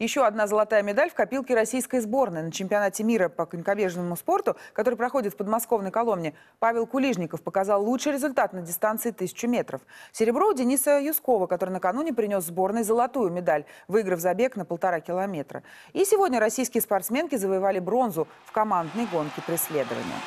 Еще одна золотая медаль в копилке российской сборной на чемпионате мира по конькобежному спорту, который проходит в подмосковной Коломне. Павел Кулижников показал лучший результат на дистанции 1000 метров. Серебро у Дениса Юскова, который накануне принес сборной золотую медаль, выиграв забег на полтора километра. И сегодня российские спортсменки завоевали бронзу в командной гонке преследования.